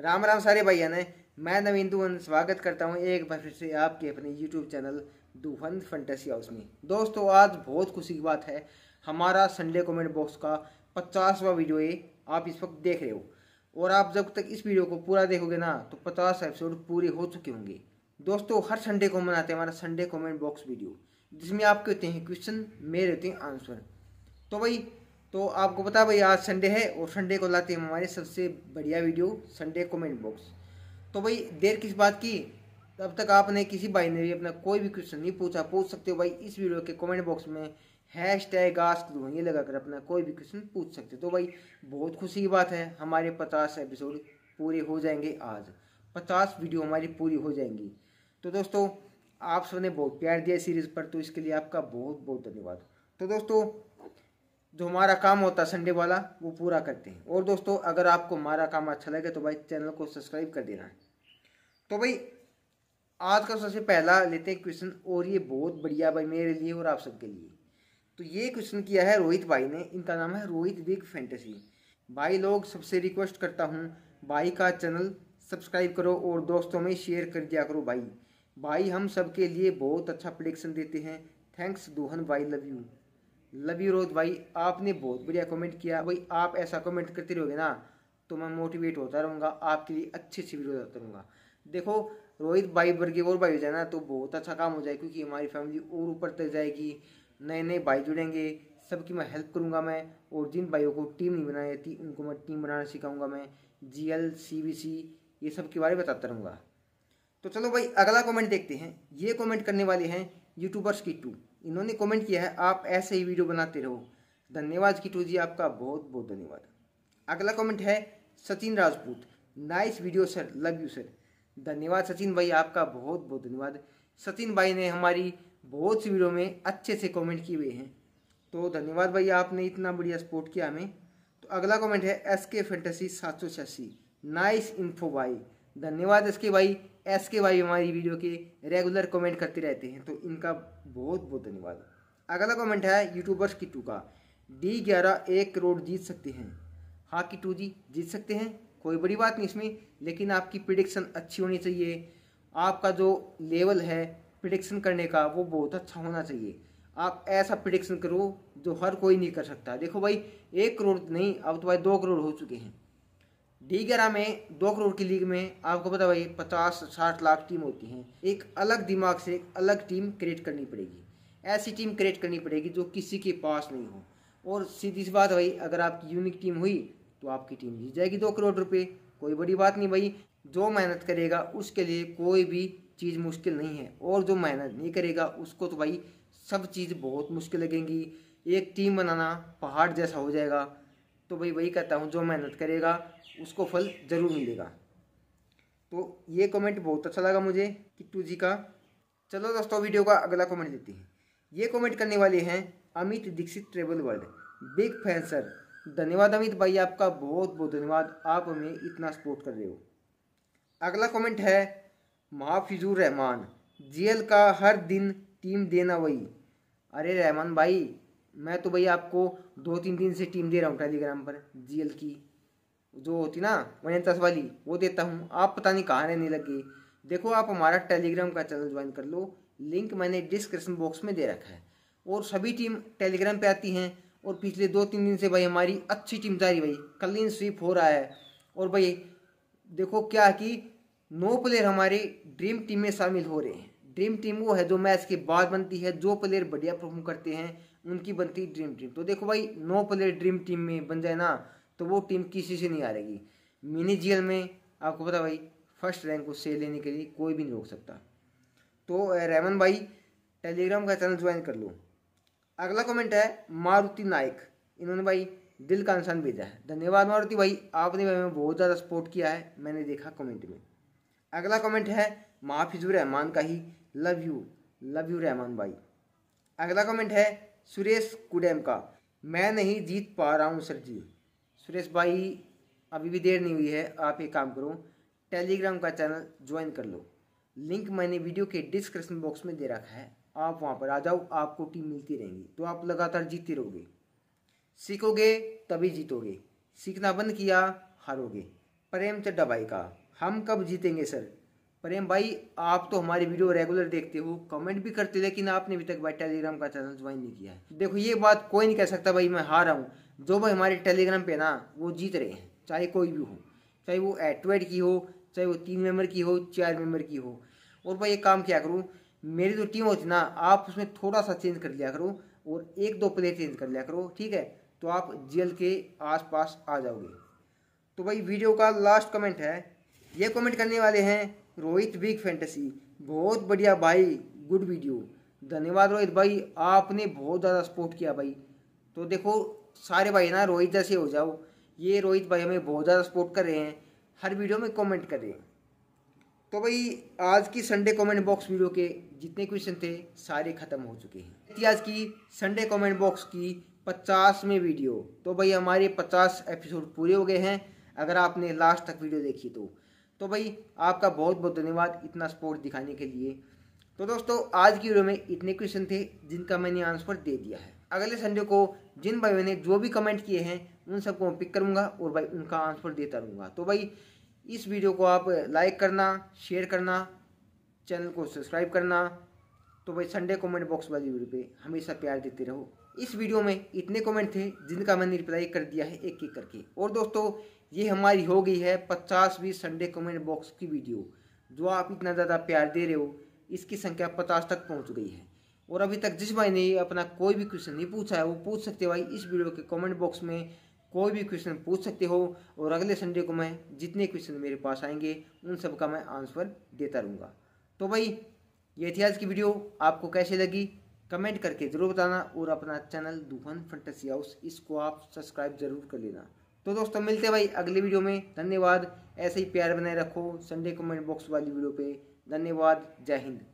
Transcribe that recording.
राम राम सारे भैया ने मैं नवीन दुहन स्वागत करता हूँ एक बार फिर से आपके अपने YouTube channel Duhan fantasy house में दोस्तों आज बहुत खुशी की बात है हमारा संडे कमेंट बॉक्स का पचासवा वीडियो ये आप इस वक्त देख रहे हो और आप जब तक इस वीडियो को पूरा देखोगे ना तो पचास एपिसोड पूरे हो चुके होंगे दोस्तों हर संडे को मनाते हैं हमारा संडे कमेंट बॉक्स वीडियो जिसमें आपके होते हैं क्वेश्चन मेरे होते हैं आंसर तो भाई तो आपको पता भाई आज संडे है और संडे को लाते हैं हमारे सबसे बढ़िया वीडियो संडे कमेंट बॉक्स तो भाई देर किस बात की तब तक आपने किसी भाई ने भी अपना कोई भी क्वेश्चन नहीं पूछा पूछ सकते हो भाई इस वीडियो के कमेंट बॉक्स में हैश टैग आस्क ये लगाकर अपना कोई भी क्वेश्चन पूछ सकते तो भाई बहुत खुशी की बात है हमारे पचास एपिसोड पूरे हो जाएंगे आज पचास वीडियो हमारी पूरी हो जाएंगी तो दोस्तों आप सबने बहुत प्यार दिया सीरीज़ पर तो इसके लिए आपका बहुत बहुत धन्यवाद तो दोस्तों जो हमारा काम होता है संडे वाला वो पूरा करते हैं और दोस्तों अगर आपको हमारा काम अच्छा लगे तो भाई चैनल को सब्सक्राइब कर देना तो भाई आज का सबसे पहला लेते हैं क्वेश्चन और ये बहुत बढ़िया भाई मेरे लिए और आप सबके लिए तो ये क्वेश्चन किया है रोहित भाई ने इनका नाम है रोहित बिग फैंटेसी भाई लोग सबसे रिक्वेस्ट करता हूँ भाई का चैनल सब्सक्राइब करो और दोस्तों में शेयर कर दिया करो भाई भाई हम सबके लिए बहुत अच्छा प्रडिक्शन देते हैं थैंक्स दोहन भाई लव यू रोज भाई आपने बहुत बढ़िया कमेंट किया भाई आप ऐसा कमेंट करते रहोगे ना तो मैं मोटिवेट होता रहूँगा आपके लिए अच्छी अच्छी वीडियो देता रहूँगा देखो रोहित भाई वर्ग और भाई हो जाए ना तो बहुत अच्छा काम हो जाए क्योंकि हमारी फैमिली और ऊपर तक जाएगी नए नए भाई जुड़ेंगे सबकी मैं हेल्प करूँगा मैं और जिन भाइयों को टीम नहीं बनाई जाती उनको मैं टीम बनाना सिखाऊंगा मैं G L C B C ये सब के बारे में बताता रहूँगा तो चलो भाई अगला कॉमेंट देखते हैं ये कॉमेंट करने वाले हैं यूट्यूबर्स की टू इन्होंने कमेंट किया है आप ऐसे ही वीडियो बनाते रहो धन्यवाद किटू जी आपका बहुत बहुत धन्यवाद अगला कमेंट है Sachin Rajput nice video sir love you sir धन्यवाद सचिन भाई आपका बहुत बहुत धन्यवाद सचिन भाई ने हमारी बहुत सी वीडियो में अच्छे से कॉमेंट किए हुए हैं तो धन्यवाद भाई आपने इतना बढ़िया सपोर्ट किया हमें तो अगला कमेंट है एस के फैंटेसी सात सौ छियासी नाइस इन्फो भाई धन्यवाद एस के भाई एस के भाई हमारी वीडियो के रेगुलर कमेंट करते रहते हैं तो इनका बहुत बहुत धन्यवाद अगला कमेंट है यूट्यूबर्स की टू का डी ग्यारह एक करोड़ जीत सकते हैं हाँ की टू जी जीत सकते हैं कोई बड़ी बात नहीं इसमें लेकिन आपकी प्रिडिक्शन अच्छी होनी चाहिए आपका जो लेवल है प्रिडिक्शन करने का वो बहुत अच्छा होना चाहिए आप ऐसा प्रिडिक्शन करो जो हर कोई नहीं कर सकता देखो भाई एक करोड़ नहीं अब तो भाई दो करोड़ हो चुके हैं डी ग्यारह में दो करोड़ की लीग में आपको पता भाई पचास साठ लाख टीम होती हैं एक अलग दिमाग से एक अलग टीम क्रिएट करनी पड़ेगी ऐसी टीम क्रिएट करनी पड़ेगी जो किसी के पास नहीं हो और सीधी सी बात भाई अगर आपकी यूनिक टीम हुई तो आपकी टीम जीत जाएगी दो करोड़ रुपये कोई बड़ी बात नहीं भाई जो मेहनत करेगा उसके लिए कोई भी चीज़ मुश्किल नहीं है और जो मेहनत नहीं करेगा उसको तो भाई सब चीज़ बहुत मुश्किल लगेंगी एक टीम बनाना पहाड़ जैसा हो जाएगा तो भाई वही कहता हूँ जो मेहनत करेगा उसको फल ज़रूर मिलेगा तो ये कमेंट बहुत अच्छा लगा मुझे किट्टू जी का चलो दोस्तों वीडियो का अगला कमेंट देते हैं ये कमेंट करने वाले हैं Amit Dikshit travel world big fan sir धन्यवाद अमित भाई आपका बहुत बहुत धन्यवाद आप हमें इतना सपोर्ट कर रहे हो अगला कमेंट है महाफिजूर रहमान जीएल का हर दिन टीम देना वही अरे रहमान भाई मैं तो भैया आपको दो तीन दिन से टीम दे रहा हूँ टेलीग्राम पर जीएल की जो होती ना वनितास वाली वो देता हूँ आप पता नहीं कहाँ रहने लगे देखो आप हमारा टेलीग्राम का चैनल ज्वाइन कर लो लिंक मैंने डिस्क्रिप्शन बॉक्स में दे रखा है और सभी टीम टेलीग्राम पे आती हैं और पिछले दो तीन दिन से भाई हमारी अच्छी टीम जा रही भाई क्लीन स्वीप हो रहा है और भाई देखो क्या कि नौ प्लेयर हमारे ड्रीम टीम में शामिल हो रहे हैं ड्रीम टीम वो है जो मैच के बाद बनती है जो प्लेयर बढ़िया परफॉर्म करते हैं उनकी बनती ड्रीम टीम तो देखो भाई नौ प्लेयर ड्रीम टीम में बन जाए ना तो वो टीम किसी से नहीं हारेगी मिनी जी में आपको पता भाई फर्स्ट रैंक उससे लेने के लिए कोई भी नहीं रोक सकता तो रेमन भाई टेलीग्राम का चैनल ज्वाइन कर लो अगला कमेंट है मारुति नायक इन्होंने भाई दिल का इंसान भेजा है धन्यवाद मारुति भाई आपने भाई हमें बहुत ज़्यादा सपोर्ट किया है मैंने देखा कमेंट में अगला कमेंट है माफिजुर रहमान का ही love you love you Rahman भाई अगला कमेंट है सुरेश कुडेम का मैं नहीं जीत पा रहा हूँ सर जी सुरेश भाई अभी भी देर नहीं हुई है आप एक काम करो टेलीग्राम का चैनल ज्वाइन कर लो लिंक मैंने वीडियो के डिस्क्रिप्शन बॉक्स में दे रखा है आप वहाँ पर आ जाओ आपको टीम मिलती रहेंगी तो आप लगातार जीतते रहोगे सीखोगे तभी जीतोगे सीखना बंद किया हारोगे प्रेम चड्डा भाई का हम कब जीतेंगे सर प्रेम भाई आप तो हमारी वीडियो रेगुलर देखते हो कमेंट भी करते हो लेकिन आपने अभी तक भाई टेलीग्राम का चैनल ज्वाइन नहीं किया है देखो ये बात कोई नहीं कह सकता भाई मैं हारा हूँ जो भाई हमारे टेलीग्राम पे ना वो जीत रहे हैं चाहे कोई भी हो चाहे वो एट की हो चाहे वो तीन मेंबर की हो चार मेंबर की हो और भाई एक काम क्या करूँ मेरी जो टीम होती ना आप उसमें थोड़ा सा चेंज कर लिया करो और एक दो प्लेयर चेंज कर लिया करो ठीक है तो आप जेल के पास आ जाओगे तो भाई वीडियो का लास्ट कमेंट है ये कमेंट करने वाले हैं रोहित बिग फैंटेसी बहुत बढ़िया भाई गुड वीडियो धन्यवाद रोहित भाई आपने बहुत ज़्यादा सपोर्ट किया भाई तो देखो सारे भाई ना रोहित जैसे हो जाओ ये रोहित भाई हमें बहुत ज़्यादा सपोर्ट कर रहे हैं हर वीडियो में कमेंट कर रहे हैं तो भाई आज की संडे कमेंट बॉक्स वीडियो के जितने क्वेश्चन थे सारे ख़त्म हो चुके हैं आज की संडे कमेंट बॉक्स की पचासवें वीडियो तो भाई हमारे पचास एपिसोड पूरे हो गए हैं अगर आपने लास्ट तक वीडियो देखी तो तो भाई आपका बहुत बहुत धन्यवाद इतना सपोर्ट दिखाने के लिए तो दोस्तों आज की वीडियो में इतने क्वेश्चन थे जिनका मैंने आंसर दे दिया है अगले संडे को जिन भाइयों ने जो भी कमेंट किए हैं उन सबको मैं पिक करूँगा और भाई उनका आंसर देता रहूँगा तो भाई इस वीडियो को आप लाइक करना शेयर करना चैनल को सब्सक्राइब करना तो भाई संडे कमेंट बॉक्स वाली वीडियो पे हमेशा प्यार देते रहो इस वीडियो में इतने कमेंट थे जिनका मैंने रिप्लाई कर दिया है एक एक करके और दोस्तों ये हमारी हो गई है पचासवीं संडे कमेंट बॉक्स की वीडियो जो आप इतना ज़्यादा प्यार दे रहे हो इसकी संख्या पचास तक पहुंच गई है और अभी तक जिस भाई ने अपना कोई भी क्वेश्चन नहीं पूछा है वो पूछ सकते भाई इस वीडियो के कॉमेंट बॉक्स में कोई भी क्वेश्चन पूछ सकते हो और अगले संडे को मैं जितने क्वेश्चन मेरे पास आएंगे उन सब का मैं आंसर देता रहूँगा तो भाई ये थी आज की वीडियो आपको कैसे लगी कमेंट करके ज़रूर बताना और अपना चैनल दुहन फंटेसी हाउस इसको आप सब्सक्राइब जरूर कर लेना तो दोस्तों मिलते भाई अगली वीडियो में धन्यवाद ऐसे ही प्यार बनाए रखो संडे कमेंट बॉक्स वाली वीडियो पे धन्यवाद जय हिंद